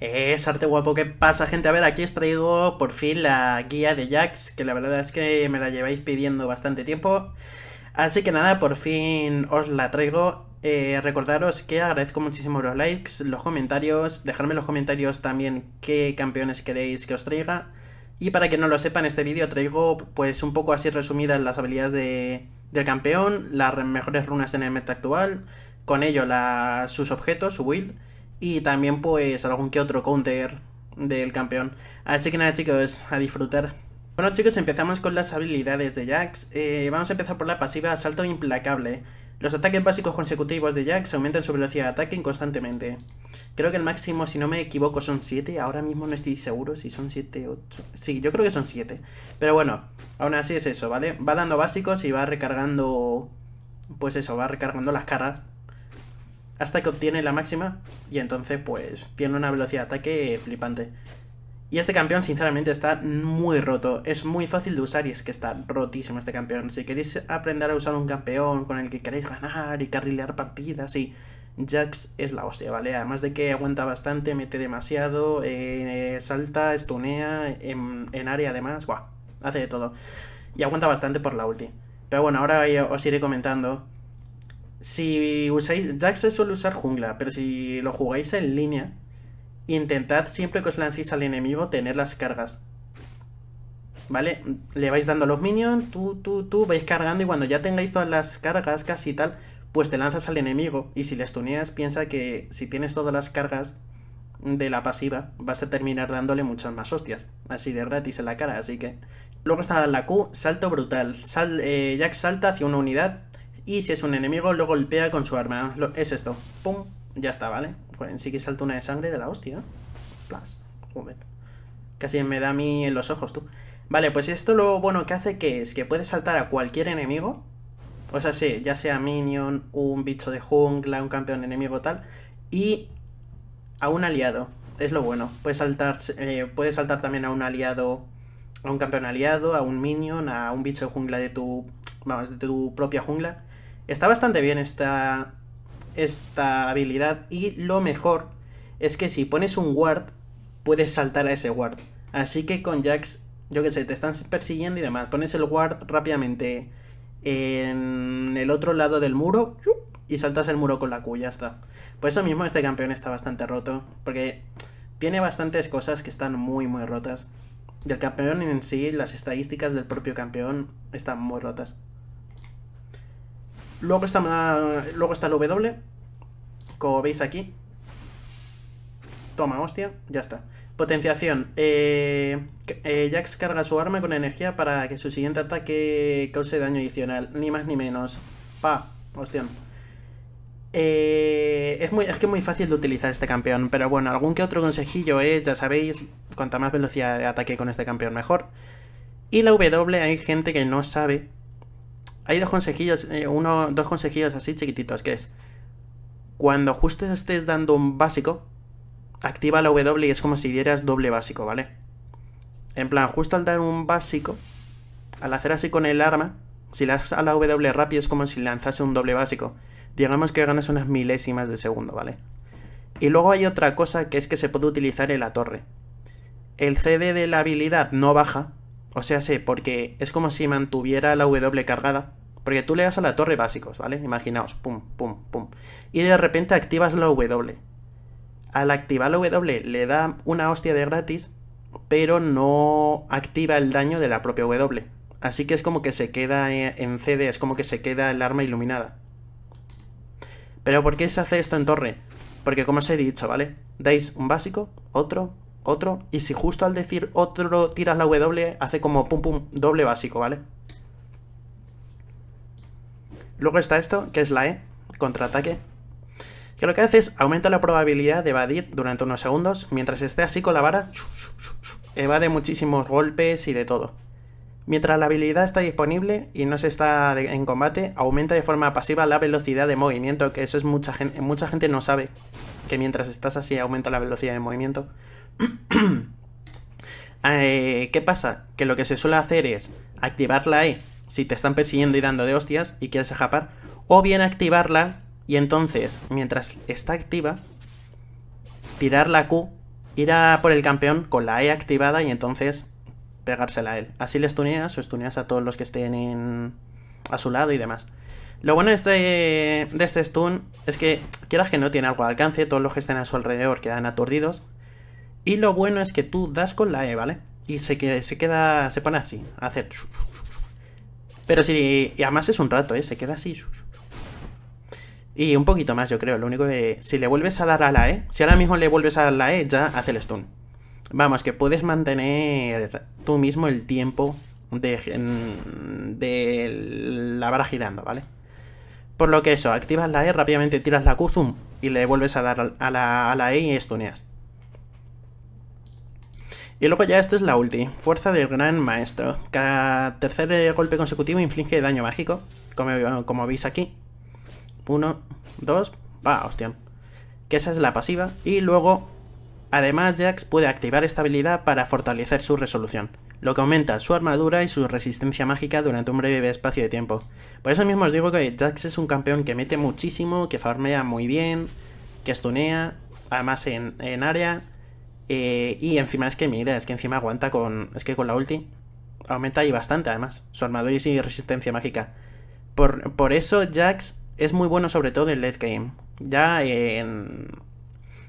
Es arte guapo, que pasa gente? A ver, aquí os traigo por fin la guía de Jax, que la verdad es que me la lleváis pidiendo bastante tiempo. Así que nada, por fin os la traigo. Eh, recordaros que agradezco muchísimo los likes, los comentarios, Dejarme en los comentarios también qué campeones queréis que os traiga. Y para que no lo sepan, este vídeo traigo pues un poco así resumidas las habilidades de, del campeón, las mejores runas en el meta actual, con ello sus objetos, su build y también pues algún que otro counter del campeón. Así que nada chicos, a disfrutar. Bueno chicos, empezamos con las habilidades de Jax. Eh, vamos a empezar por la pasiva Asalto Implacable. Los ataques básicos consecutivos de Jax aumentan su velocidad de ataque constantemente. Creo que el máximo, si no me equivoco, son 7. Ahora mismo no estoy seguro si son 7 o 8. Sí, yo creo que son 7. Pero bueno, aún así es eso, ¿vale? Va dando básicos y va recargando... Pues eso, va recargando las caras hasta que obtiene la máxima y entonces pues tiene una velocidad de ataque flipante. Y este campeón sinceramente está muy roto, es muy fácil de usar y es que está rotísimo este campeón. Si queréis aprender a usar un campeón con el que queréis ganar y carrilear partidas y... Jax es la hostia, ¿vale? Además de que aguanta bastante, mete demasiado, eh, salta, estunea, en, en, área además, ¡buah! Hace de todo. Y aguanta bastante por la ulti. Pero bueno, ahora os iré comentando si usáis, Jax suele usar jungla, pero si lo jugáis en línea, intentad siempre que os lancéis al enemigo tener las cargas. ¿Vale? Le vais dando los minions, tú, tú, tú, vais cargando y cuando ya tengáis todas las cargas casi tal, pues te lanzas al enemigo. Y si les tuneas, piensa que si tienes todas las cargas de la pasiva, vas a terminar dándole muchas más hostias. Así de gratis en la cara, así que... Luego está la Q, salto brutal. Sal, eh, salta hacia una unidad, y si es un enemigo, lo golpea con su arma. es esto. ¡Pum! Ya está, ¿vale? Pues sí que salta una de sangre de la hostia. Plas. Casi me da a mí en los ojos, tú. Vale, pues esto lo bueno que hace que es que Puedes saltar a cualquier enemigo. O sea, sí, ya sea minion, un bicho de jungla, un campeón enemigo tal. Y a un aliado. Es lo bueno. Puede saltar, eh, saltar también a un aliado, a un campeón aliado, a un minion, a un bicho de jungla de tu, vamos, de tu propia jungla. Está bastante bien esta, esta habilidad y lo mejor es que si pones un ward, puedes saltar a ese ward. Así que con Jax, yo que sé, te están persiguiendo y demás. Pones el ward rápidamente en el otro lado del muro y saltas el muro con la cuya está. Por eso mismo este campeón está bastante roto, porque tiene bastantes cosas que están muy, muy rotas. Y el campeón en sí, las estadísticas del propio campeón están muy rotas. Luego está, la luego está el W, como veis aquí. Toma, hostia, ya está. Potenciación. Eh, eh, Jax carga su arma con energía para que su siguiente ataque cause daño adicional. Ni más ni menos. Pa, hostia. Eh, es, muy, es que es muy fácil de utilizar este campeón, pero bueno, algún que otro consejillo es, ya sabéis, cuanta más velocidad de ataque con este campeón mejor. Y la W hay gente que no sabe hay dos consejillos, eh, uno, dos consejillos así chiquititos, que es cuando justo estés dando un básico, activa la W y es como si dieras doble básico, ¿vale? En plan, justo al dar un básico, al hacer así con el arma, si le das a la W rápido es como si lanzase un doble básico. Digamos que ganas unas milésimas de segundo, ¿vale? Y luego hay otra cosa que es que se puede utilizar en la torre. El CD de la habilidad no baja, o sea, sé, porque es como si mantuviera la W cargada, porque tú le das a la torre básicos, ¿vale? Imaginaos, pum, pum, pum. Y de repente activas la W. Al activar la W le da una hostia de gratis, pero no activa el daño de la propia W. Así que es como que se queda en CD, es como que se queda el arma iluminada. Pero ¿por qué se hace esto en torre? Porque como os he dicho, ¿vale? Dais un básico, otro, otro, y si justo al decir otro tiras la W, hace como pum pum, doble básico, ¿vale? Luego está esto, que es la E, contraataque, que lo que hace es aumenta la probabilidad de evadir durante unos segundos, mientras esté así con la vara, evade muchísimos golpes y de todo. Mientras la habilidad está disponible y no se está en combate, aumenta de forma pasiva la velocidad de movimiento, que eso es mucha gente, mucha gente no sabe que mientras estás así aumenta la velocidad de movimiento. Eh, ¿Qué pasa? Que lo que se suele hacer es activar la E si te están persiguiendo y dando de hostias y quieres escapar, o bien activarla y entonces, mientras está activa, tirar la Q, ir a por el campeón con la E activada y entonces pegársela a él. Así le stuneas o stuneas a todos los que estén en... a su lado y demás. Lo bueno de este, de este stun es que, quieras que no, tiene algo de alcance, todos los que estén a su alrededor quedan aturdidos. Y lo bueno es que tú das con la E, ¿vale? Y se, se queda, se pone así, hacer... Pero si. Y además es un rato, ¿eh? Se queda así. Y un poquito más, yo creo. Lo único que. Si le vuelves a dar a la E. Si ahora mismo le vuelves a dar a la E, ya hace el stun. Vamos, que puedes mantener tú mismo el tiempo de, de la vara girando, ¿vale? Por lo que eso, activas la E, rápidamente tiras la Q, y le vuelves a dar a la, a la E y stuneas. Y luego ya esta es la ulti, fuerza del gran maestro. Cada tercer golpe consecutivo inflige daño mágico, como, veis aquí. Uno, dos, va, hostia. Que esa es la pasiva. Y luego, además Jax puede activar esta habilidad para fortalecer su resolución, lo que aumenta su armadura y su resistencia mágica durante un breve espacio de tiempo. Por eso mismo os digo que Jax es un campeón que mete muchísimo, que farmea muy bien, que stunea, además en, en área eh, y encima es que, mira, es que encima aguanta con. Es que con la ulti aumenta ahí bastante, además. Su armadura y resistencia mágica. Por, eso, Jax es muy bueno, sobre todo en late game. Ya en.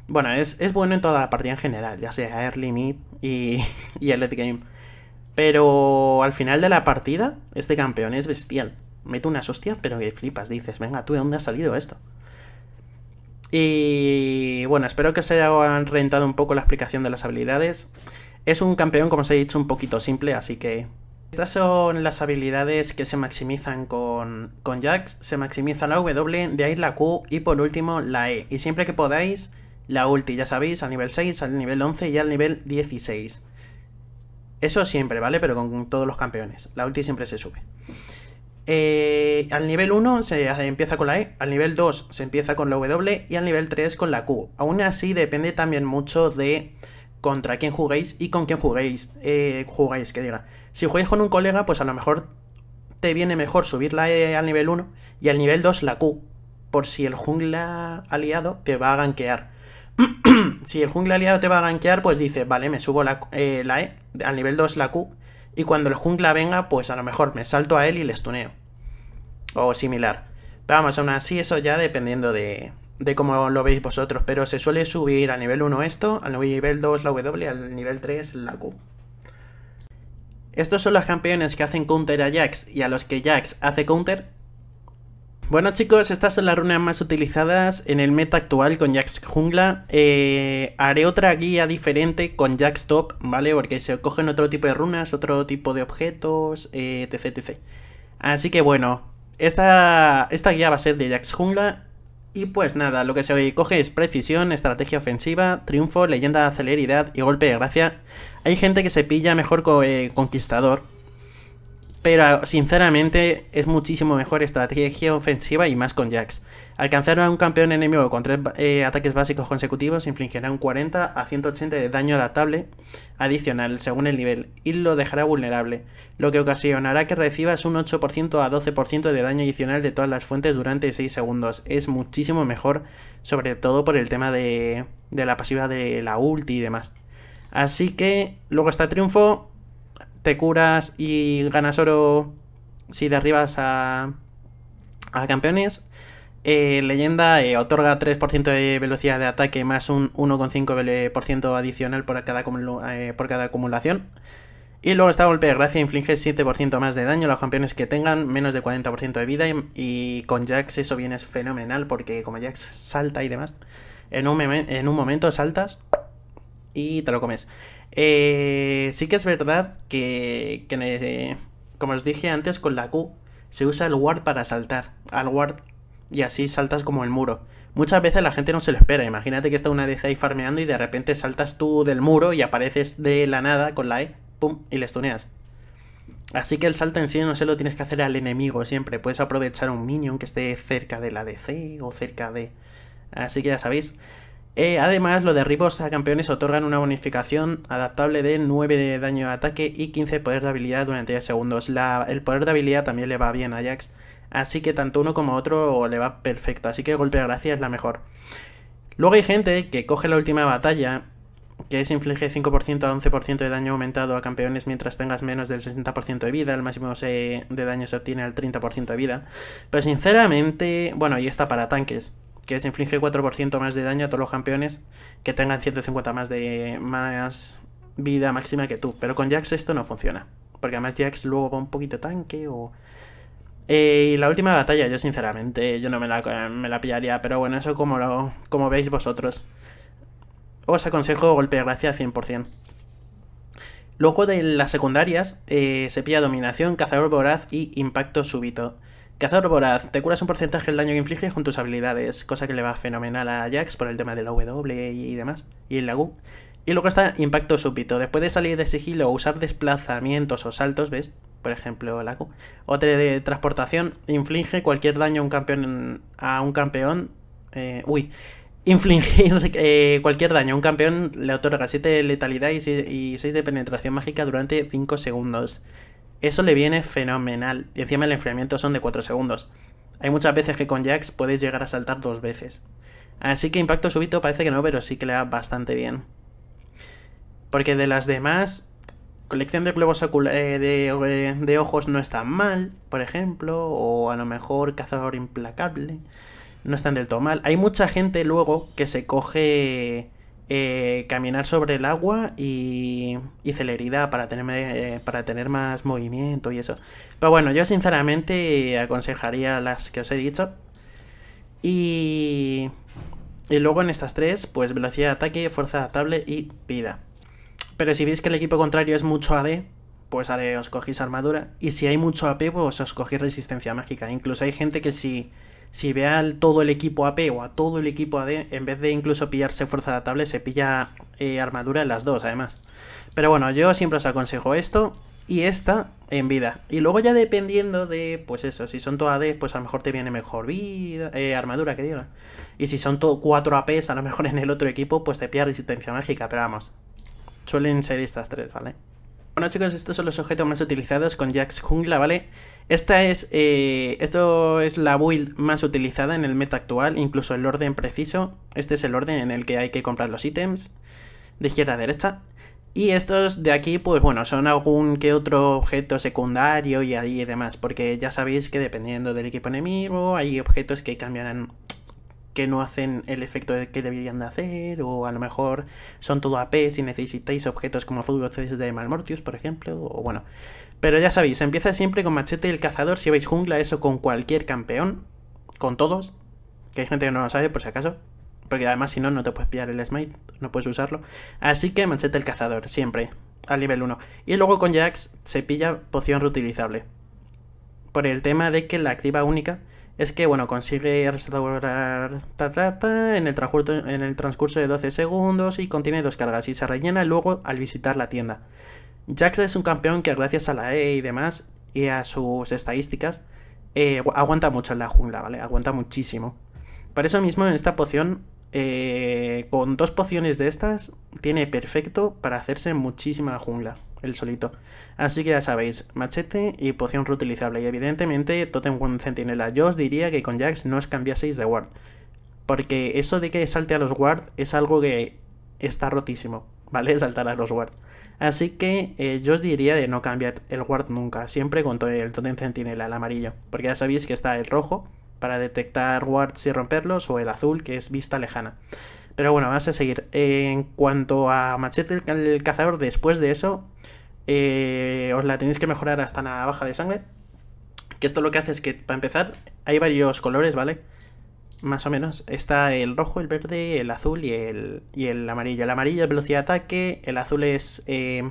Bueno, es, es, bueno en toda la partida en general, ya sea early, mid y, y el late game. Pero al final de la partida, este campeón es bestial. Mete unas hostias, pero que flipas. Dices, venga, tú, ¿de dónde ha salido esto? Y bueno, espero que os haya rentado un poco la explicación de las habilidades. Es un campeón, como os he dicho, un poquito simple, así que... Estas son las habilidades que se maximizan con, con Jax. Se maximiza la W, de ahí la Q y por último la E. Y siempre que podáis, la ulti, ya sabéis, al nivel 6, al nivel 11 y al nivel 16. Eso siempre, ¿vale? Pero con todos los campeones. La ulti siempre se sube. Eh, al nivel 1 se empieza con la E, al nivel 2 se empieza con la W y al nivel 3 con la Q. Aún así depende también mucho de contra quién juguéis y con quién juguéis. Eh, jugáis, que diga. Si jugáis con un colega, pues a lo mejor te viene mejor subir la E al nivel 1 y al nivel 2 la Q, por si el jungla aliado te va a ganquear. si el jungla aliado te va a ganquear, pues dice, vale, me subo la, eh, E, al nivel 2 la Q, y cuando el jungla venga, pues a lo mejor me salto a él y le tuneo o similar. vamos, aún así eso ya dependiendo de, de cómo lo veis vosotros, pero se suele subir a nivel 1 esto, al nivel 2 la W, al nivel 3 la Q. Estos son los campeones que hacen counter a Jax y a los que Jax hace counter. Bueno chicos, estas son las runas más utilizadas en el meta actual con Jax jungla. Eh, haré otra guía diferente con Jax top, ¿vale? Porque se cogen otro tipo de runas, otro tipo de objetos, eh, etc, etc. Así que bueno, esta, esta guía va a ser de Jax Jungla. Y pues nada, lo que se coge es precisión, estrategia ofensiva, triunfo, leyenda, celeridad y golpe de gracia. Hay gente que se pilla mejor con eh, conquistador, pero sinceramente es muchísimo mejor estrategia ofensiva y más con Jax. Alcanzar a un campeón enemigo con tres eh, ataques básicos consecutivos infligirá un 40 a 180 de daño adaptable adicional según el nivel y lo dejará vulnerable, lo que ocasionará que recibas un 8% a 12% de daño adicional de todas las fuentes durante 6 segundos. Es muchísimo mejor, sobre todo por el tema de, de la pasiva de la ulti y demás. Así que luego está Triunfo, te curas y ganas oro si derribas a, a campeones. Eh, leyenda eh, otorga 3% de velocidad de ataque más un 1,5% adicional por cada, eh, por cada acumulación. Y luego está golpe de gracia, inflige 7% más de daño a los campeones que tengan menos de 40% de vida. Y, con Jax eso viene es fenomenal porque como Jax salta y demás, en un, en un momento saltas y te lo comes. Eh, sí que es verdad que, eh, como os dije antes, con la Q se usa el ward para saltar. Al ward y así saltas como el muro. Muchas veces la gente no se lo espera. Imagínate que está una DC ahí farmeando y de repente saltas tú del muro y apareces de la nada con la E, pum, y le stuneas. Así que el salto en sí no se lo tienes que hacer al enemigo siempre. Puedes aprovechar un minion que esté cerca de la DC o cerca de... Así que ya sabéis. Eh, además, los derribos a campeones otorgan una bonificación adaptable de 9 de daño de ataque y 15 de poder de habilidad durante 10 segundos. el poder de habilidad también le va bien a Jax, así que tanto uno como otro le va perfecto, así que golpe a gracia es la mejor. Luego hay gente que coge la última batalla, que es inflige 5% a 11% de daño aumentado a campeones mientras tengas menos del 60% de vida, el máximo de daño se obtiene al 30% de vida. Pero sinceramente, bueno, y está para tanques que se inflige 4% más de daño a todos los campeones que tengan 150 más de más vida máxima que tú. Pero con Jax esto no funciona. Porque además Jax luego va un poquito tanque eh, y la última batalla, yo sinceramente, yo no me la, pillaría, pero bueno, eso como, lo, como veis vosotros. Os aconsejo golpe de gracia 100%. Luego de las secundarias, eh, se pilla dominación, cazador voraz y impacto súbito. Cazador voraz, te curas un porcentaje del daño que infliges con tus habilidades, cosa que le va fenomenal a Jax por el tema del la W y demás, y el lagú. Y luego está impacto súbito, después de salir de sigilo o usar desplazamientos o saltos, ¿ves? Por ejemplo, la Q. O de transportación, inflige cualquier daño a un campeón, a un campeón eh, uy, infligir eh, cualquier daño. a Un campeón le otorga 7 de letalidad y 6, de penetración mágica durante 5 segundos. Eso le viene fenomenal, y encima el enfriamiento son de 4 segundos. Hay muchas veces que con Jax puedes llegar a saltar dos veces. Así que impacto súbito parece que no, pero sí que le da bastante bien. Porque de las demás, colección de globos eh, de, eh, de, ojos no está mal, por ejemplo, o a lo mejor cazador implacable, no están del todo mal. Hay mucha gente luego que se coge eh, caminar sobre el agua y, celeridad para tener, eh, para tener más movimiento y eso. Pero bueno, yo sinceramente aconsejaría las que os he dicho. Y, y luego en estas tres, pues velocidad de ataque, fuerza adaptable y vida. Pero si veis que el equipo contrario es mucho AD, pues os cogéis armadura. Y si hay mucho AP, pues os cogéis resistencia mágica. Incluso hay gente que si si ve al todo el equipo AP o a todo el equipo AD, en vez de incluso pillarse fuerza adaptable, se pilla eh, armadura en las dos, además. Pero bueno, yo siempre os aconsejo esto y esta en vida. Y luego ya dependiendo de, pues eso, si son todo AD, pues a lo mejor te viene mejor vida, eh, armadura, que diga. Y si son todo 4 APs, a lo mejor en el otro equipo, pues te pilla resistencia mágica, pero vamos. Suelen ser estas tres, ¿vale? Bueno chicos, estos son los objetos más utilizados con Jax Jungla, ¿vale? Esta es, eh, esto es la build más utilizada en el meta actual, incluso el orden preciso. Este es el orden en el que hay que comprar los ítems, de izquierda a derecha. Y estos de aquí, pues bueno, son algún que otro objeto secundario y ahí y demás, porque ya sabéis que dependiendo del equipo enemigo hay objetos que cambiarán que no hacen el efecto que deberían de hacer, o a lo mejor son todo AP si necesitáis objetos como Fútbol de Malmortius, por ejemplo, o bueno. Pero ya sabéis, empieza siempre con Machete el Cazador, si vais jungla, eso con cualquier campeón, con todos, que hay gente que no lo sabe por si acaso, porque además si no, no te puedes pillar el smite, no puedes usarlo. Así que Machete el Cazador, siempre, al nivel 1. Y luego con Jax se pilla poción reutilizable, por el tema de que la activa única es que, bueno, consigue restaurar en, el transcurso, en el transcurso de 12 segundos y contiene dos cargas y se rellena luego al visitar la tienda. Jax es un campeón que gracias a la E y demás y a sus estadísticas eh, aguanta mucho en la jungla, ¿vale? Aguanta muchísimo. Para eso mismo en esta poción, eh, con dos pociones de estas, tiene perfecto para hacerse muchísima jungla el solito. Así que ya sabéis, machete y poción reutilizable. Y evidentemente, Totem con Centinela. Yo os diría que con Jax no os cambiaseis de ward. Porque eso de que salte a los ward es algo que está rotísimo, ¿vale? Saltar a los ward. Así que eh, yo os diría de no cambiar el ward nunca, siempre con todo el totem centinela, el amarillo. Porque ya sabéis que está el rojo para detectar wards y romperlos o el azul que es vista lejana. Pero bueno, vamos a seguir. en cuanto a Machete el, Cazador, después de eso, eh, os la tenéis que mejorar hasta la baja de sangre. Que esto lo que hace es que, para empezar, hay varios colores, ¿vale? Más o menos. Está el rojo, el verde, el azul y el, y el amarillo. El amarillo es velocidad de ataque, el azul es eh,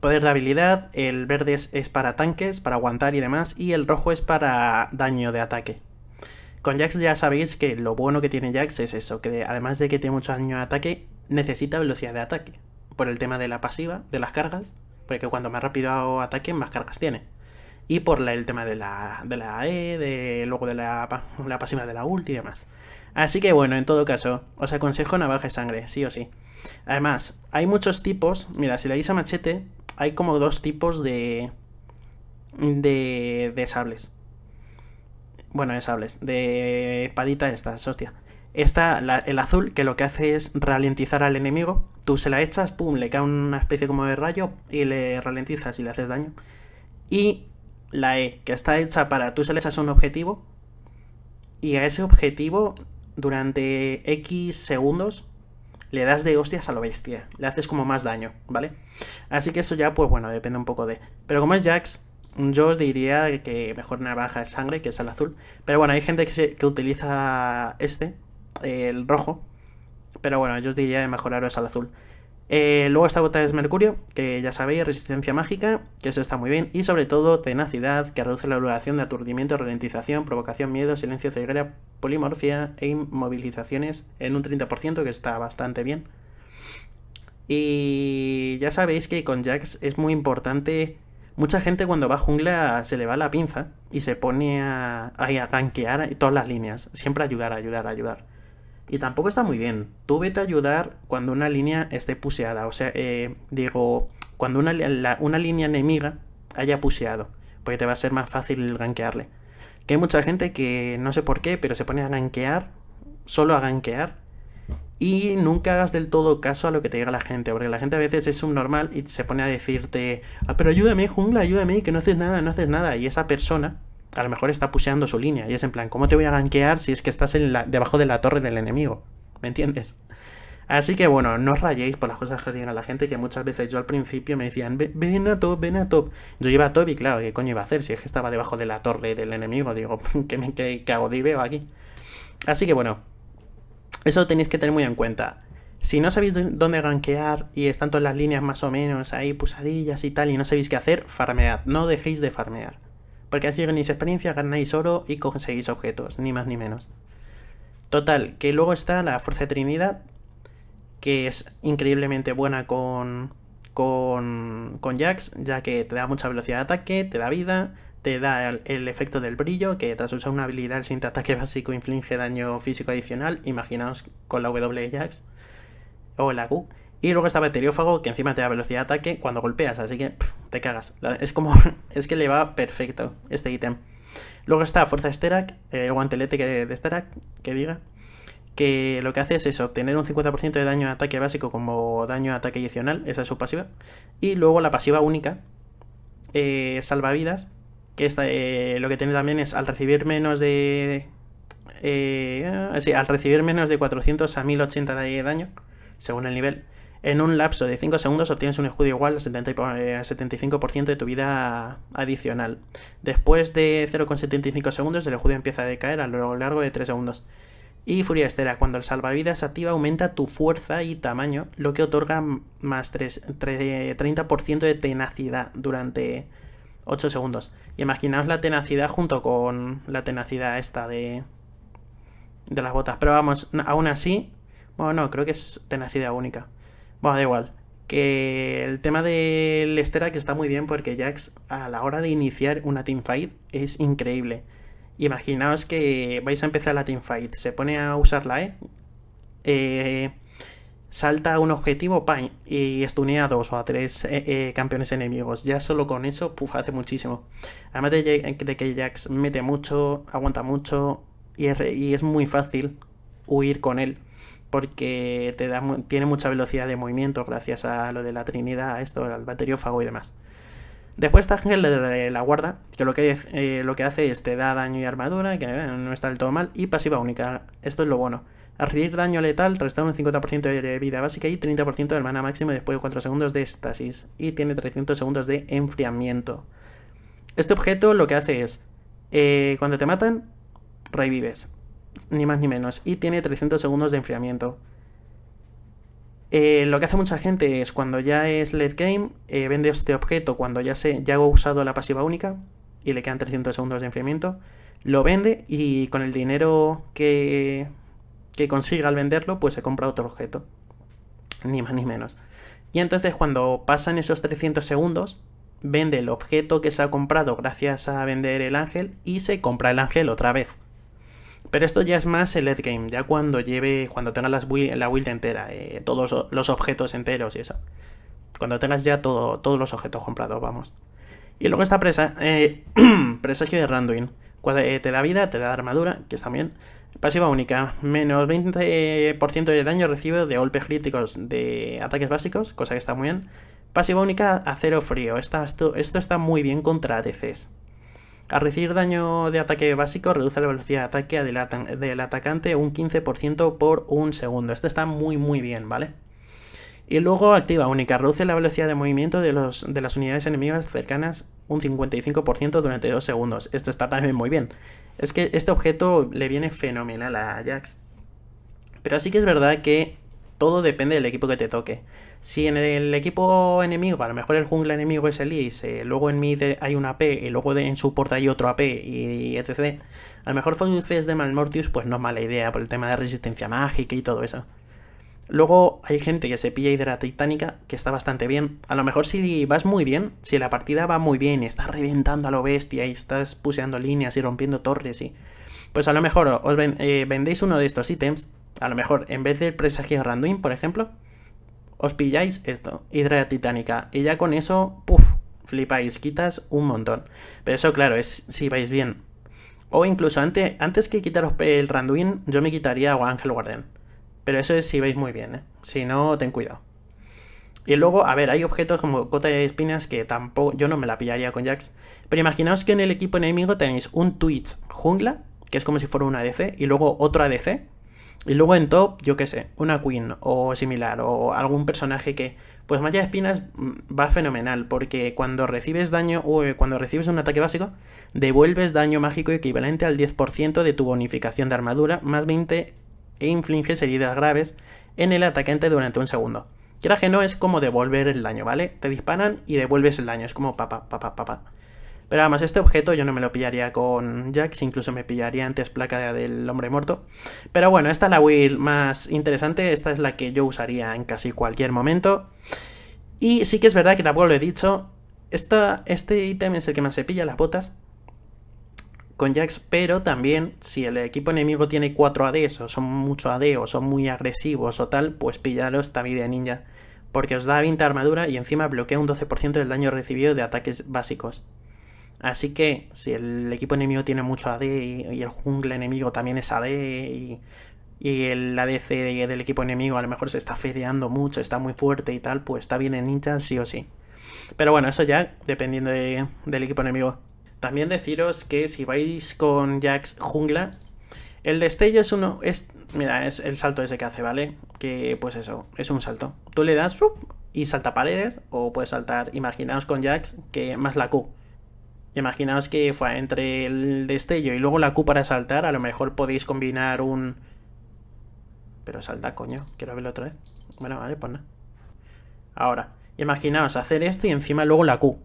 poder de habilidad, el verde es para tanques, para aguantar y demás, y el rojo es para daño de ataque. Con Jax ya sabéis que lo bueno que tiene Jax es eso, que además de que tiene mucho años de ataque, necesita velocidad de ataque. Por el tema de la pasiva, de las cargas, porque cuanto más rápido ataque, más cargas tiene. Y por el tema de la, de E, de, luego de la, pasiva de la ulti y demás. Así que bueno, en todo caso, os aconsejo navaja de sangre, sí o sí. Además, hay muchos tipos. Mira, si le dais a machete, hay como dos tipos de. de. de sables. Bueno, de sables, de espadita estas, hostia. Esta, el azul, que lo que hace es ralentizar al enemigo. Tú se la echas, pum, le cae una especie como de rayo y le ralentizas y le haces daño. Y la E, que está hecha para tú se le echas un objetivo y a ese objetivo durante X segundos le das de hostias a lo bestia, le haces como más daño, ¿vale? Así que eso ya, pues bueno, depende un poco de... Pero como es Jax, yo os diría que mejor navaja de sangre, que es el azul. Pero bueno, hay gente que, que utiliza este, el rojo. Pero bueno, yo os diría mejor es al azul. Eh, luego esta bota es Mercurio, que ya sabéis, resistencia mágica, que eso está muy bien, y sobre todo tenacidad, que reduce la duración de aturdimiento, ralentización, provocación, miedo, silencio, ceguera, polimorfia e inmovilizaciones en un 30%, que está bastante bien. Y ya sabéis que con Jax es muy importante Mucha gente cuando va a jungla se le va la pinza y se pone a, a, todas las líneas. Siempre ayudar, ayudar, ayudar. Y tampoco está muy bien. Tú vete a ayudar cuando una línea esté puseada. O sea, eh, digo, cuando una, línea enemiga haya puseado. Porque te va a ser más fácil ganquearle Que hay mucha gente que no sé por qué, pero se pone a ganquear solo a ganquear y nunca hagas del todo caso a lo que te diga la gente, porque la gente a veces es subnormal y se pone a decirte, ah, pero ayúdame, jungla, ayúdame, que no haces nada, no haces nada, y esa persona a lo mejor está puseando su línea, y es en plan, ¿cómo te voy a ganquear si es que estás en debajo de la torre del enemigo? ¿Me entiendes? Así que bueno, no os rayéis por las cosas que digan a la gente, que muchas veces yo al principio me decían, ven a top, ven a top. Yo iba a top y claro, ¿qué coño iba a hacer? Si es que estaba debajo de la torre del enemigo, digo, ¿qué, me, qué, hago de veo aquí? Así que bueno, eso tenéis que tener muy en cuenta. Si no sabéis dónde rankear y están todas las líneas más o menos ahí pusadillas y tal y no sabéis qué hacer, farmead. No dejéis de farmear. Porque así ganáis experiencia, ganáis oro y conseguís objetos, ni más ni menos. Total, que luego está la Fuerza de Trinidad, que es increíblemente buena con, con, con Jax, ya que te da mucha velocidad de ataque, te da vida, te da el, efecto del brillo, que tras usar una habilidad el ataque básico inflige daño físico adicional, imaginaos con la W Jax o la Q. Y luego está Bacteriófago, que encima te da velocidad de ataque cuando golpeas, así que te cagas. Es como, es que le va perfecto este ítem. Luego está Fuerza Sterak, el eh, guantelete de Sterak, que diga, que lo que hace es obtener un 50% de daño de ataque básico como daño de ataque adicional, esa es su pasiva. Y luego la pasiva única, Salva eh, salvavidas, que eh, lo que tiene también es al recibir menos de... Eh, ah, al recibir menos de 400 a 1080 de daño, según el nivel, en un lapso de 5 segundos obtienes un escudo igual al 75% eh, de tu vida adicional. Después de 0,75 segundos, el escudo empieza a decaer a lo largo de 3 segundos. Y Furia Estera, cuando el salvavidas activa, aumenta tu fuerza y tamaño, lo que otorga más 30% de tenacidad durante 8 segundos. imaginaos la tenacidad junto con la tenacidad esta de, de las botas. Pero vamos, aún así, bueno, no, creo que es tenacidad única. Bueno, da igual. Que el tema del que está muy bien porque Jax a la hora de iniciar una teamfight es increíble. Imaginaos que vais a empezar la teamfight, se pone a usarla la Eh, eh salta a un objetivo y estunea a dos o a tres eh, eh, campeones enemigos. Ya solo con eso, puff, hace muchísimo. Además de, que Jax mete mucho, aguanta mucho y es, muy fácil huir con él. Porque te da, tiene mucha velocidad de movimiento gracias a lo de la Trinidad, a esto, al bateriófago y demás. Después está Ángel de la Guarda, que lo que, eh, lo que hace es te da daño y armadura, que no está del todo mal, y pasiva única. Esto es lo bueno. Recibir daño letal, resta un 50% de vida básica y 30% de mana máximo después de 4 segundos de estasis Y tiene 300 segundos de enfriamiento. Este objeto lo que hace es, eh, cuando te matan, revives. Ni más ni menos. Y tiene 300 segundos de enfriamiento. Eh, lo que hace mucha gente es cuando ya es late game, eh, vende este objeto cuando ya, se, ya ha usado la pasiva única y le quedan 300 segundos de enfriamiento, lo vende y con el dinero que que consiga al venderlo, pues se compra otro objeto. Ni más ni menos. Y entonces cuando pasan esos 300 segundos, vende el objeto que se ha comprado gracias a vender el ángel y se compra el ángel otra vez. Pero esto ya es más el endgame, ya cuando lleve, cuando tengas la build entera, eh, todos los objetos enteros y eso. Cuando tengas ya todos los objetos comprados, vamos. Y luego está presa, eh, presagio de Randuin. Eh, te da vida, te da armadura, que está bien. Pasiva única, menos 20% de daño recibe de golpes críticos de ataques básicos, cosa que está muy bien. Pasiva única, acero frío, esto, está muy bien contra ADCs. Al recibir daño de ataque básico, reduce la velocidad de ataque del, atacante un 15% por un segundo. Esto está muy muy bien, ¿vale? Y luego activa única, reduce la velocidad de movimiento de, de las unidades enemigas cercanas un 55% durante 2 segundos. Esto está también muy bien. Es que este objeto le viene fenomenal a Jax, Pero sí que es verdad que todo depende del equipo que te toque. Si en el equipo enemigo, a lo mejor el jungla enemigo es el Elise, eh, luego en mid hay un AP y luego en support hay otro AP y, etc. A lo mejor fue un CS de Malmortius, pues no es mala idea por el tema de resistencia mágica y todo eso. Luego hay gente que se pilla Hidra Titánica, que está bastante bien. A lo mejor si vas muy bien, si la partida va muy bien y estás reventando a lo bestia y estás puseando líneas y rompiendo torres y... Pues a lo mejor os eh, vendéis uno de estos ítems, a lo mejor en vez del presagio Randuin, por ejemplo, os pilláis esto, Hidra Titánica, y ya con eso, puff, flipáis, quitas un montón. Pero eso claro, es si vais bien. O incluso antes, antes que quitaros el Randuin, yo me quitaría a Ángel Guardián pero eso es si veis muy bien, ¿eh? Si no, ten cuidado. Y luego, a ver, hay objetos como cota de espinas que tampoco, yo no me la pillaría con Jax. Pero imaginaos que en el equipo enemigo tenéis un Twitch jungla, que es como si fuera un ADC, y luego otro ADC. Y luego en top, yo qué sé, una Queen o similar, o algún personaje que... Pues Malla de Espinas mm, va fenomenal, porque cuando recibes daño, eh, cuando recibes un ataque básico, devuelves daño mágico equivalente al 10% de tu bonificación de armadura, más 20 e infliges heridas graves en el atacante durante un segundo. Quieras no, es como devolver el daño, ¿vale? Te disparan y devuelves el daño, es como papá, papá, papá. Pero además, este objeto yo no me lo pillaría con Jax, incluso me pillaría antes placa del hombre muerto. Pero bueno, esta es la will más interesante, esta es la que yo usaría en casi cualquier momento. Y sí que es verdad que tampoco lo he dicho, este ítem es el que más se pilla, las botas, con Jax, pero también si el equipo enemigo tiene 4 ADs o son mucho AD o son muy agresivos o tal, pues pillaros esta vida ninja, porque os da 20 armadura y encima bloquea un 12% del daño recibido de ataques básicos. Así que si el equipo enemigo tiene mucho AD y, el jungle enemigo también es AD y, el ADC del equipo enemigo a lo mejor se está fedeando mucho, está muy fuerte y tal, pues está bien en ninja sí o sí. Pero bueno, eso ya dependiendo del equipo enemigo. También deciros que si vais con Jax jungla, el destello es uno... Es, mira, es el salto ese que hace, ¿vale? Que pues eso, es un salto. Tú le das y salta paredes o puedes saltar, imaginaos con Jax, que más la Q. Imaginaos que fue entre el destello y luego la Q para saltar, a lo mejor podéis combinar un... Pero salta, coño, quiero verlo otra vez. Bueno, vale, pues nada. Ahora, imaginaos hacer esto y encima luego la Q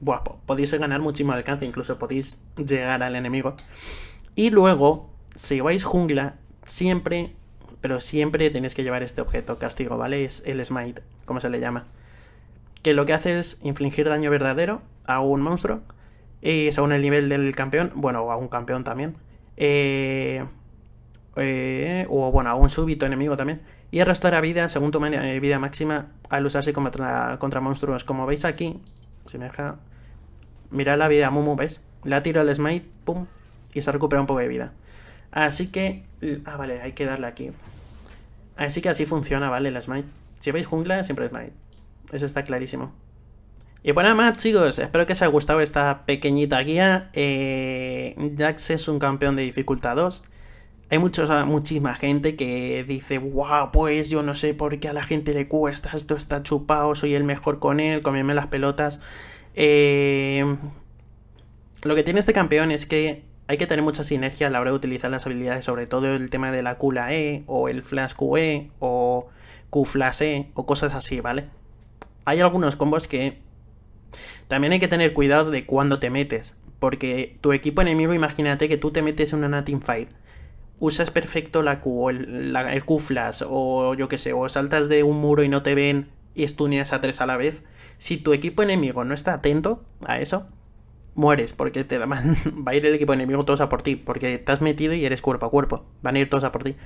buah, podéis ganar muchísimo alcance, incluso podéis llegar al enemigo. Y luego, si vais jungla, siempre, pero siempre tenéis que llevar este objeto castigo, ¿vale? Es el smite, como se le llama. Que lo que hace es infligir daño verdadero a un monstruo, y eh, según el nivel del campeón, bueno, a un campeón también, eh, eh, o bueno, a un súbito enemigo también, y arrastrar a vida según tu vida máxima al usarse contra, contra monstruos. Como veis aquí, Se me deja Mira la vida, Mumu, ¿ves? La tiro al smite, pum, y se recupera un poco de vida. Así que... Ah, vale, hay que darle aquí. Así que así funciona, ¿vale? El smite. Si veis jungla, siempre smite. Eso está clarísimo. Y bueno, más chicos, espero que os haya gustado esta pequeñita guía. Eh, Jax es un campeón de dificultad 2. Hay muchos, muchísima gente que dice, wow, pues yo no sé por qué a la gente le cuesta, esto está chupado, soy el mejor con él, comiéndome las pelotas. Eh, lo que tiene este campeón es que hay que tener mucha sinergia a la hora de utilizar las habilidades, sobre todo el tema de la la E o el Flash QE o Q Flash E o cosas así, ¿vale? Hay algunos combos que también hay que tener cuidado de cuando te metes, porque tu equipo enemigo, imagínate que tú te metes en una fight, usas perfecto la Q o el, Q Flash o yo qué sé, o saltas de un muro y no te ven y estuneas a tres a la vez si tu equipo enemigo no está atento a eso, mueres porque te van, va a ir el equipo enemigo todos a por ti, porque te has metido y eres cuerpo a cuerpo, van a ir todos a por ti.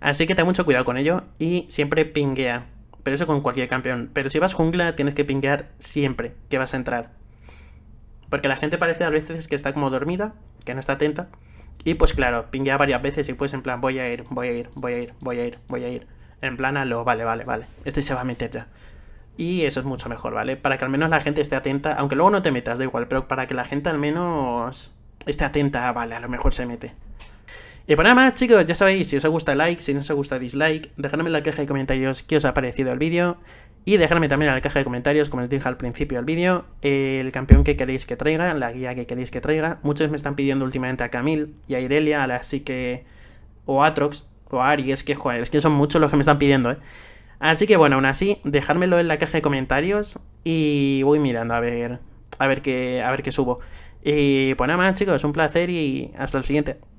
Así que ten mucho cuidado con ello y siempre pinguea, pero eso con cualquier campeón. Pero si vas jungla tienes que pinguear siempre que vas a entrar. Porque la gente parece a veces que está como dormida, que no está atenta. Y pues claro, pinguea varias veces y pues en plan voy a ir, voy a ir, voy a ir, voy a ir, voy a ir. En plan a lo, vale, vale, vale. Este se va a meter ya. Y eso es mucho mejor, ¿vale? Para que al menos la gente esté atenta, aunque luego no te metas, da igual, pero para que la gente al menos esté atenta, vale, a lo mejor se mete. Y por pues nada más, chicos, ya sabéis, si os gusta like, si no os gusta dislike, dejadme en la caja de comentarios qué os ha parecido el vídeo. Y dejadme también en la caja de comentarios, como os dije al principio del vídeo, el campeón que queréis que traiga, la guía que queréis que traiga. Muchos me están pidiendo últimamente a Camille y a Irelia, a así que... o a Atrox, o a Aries, que joder, es que son muchos los que me están pidiendo, ¿eh? Así que bueno, aún así, dejármelo en la caja de comentarios y voy mirando a ver, a ver qué, a ver qué subo. Y pues nada más, chicos, un placer y hasta el siguiente.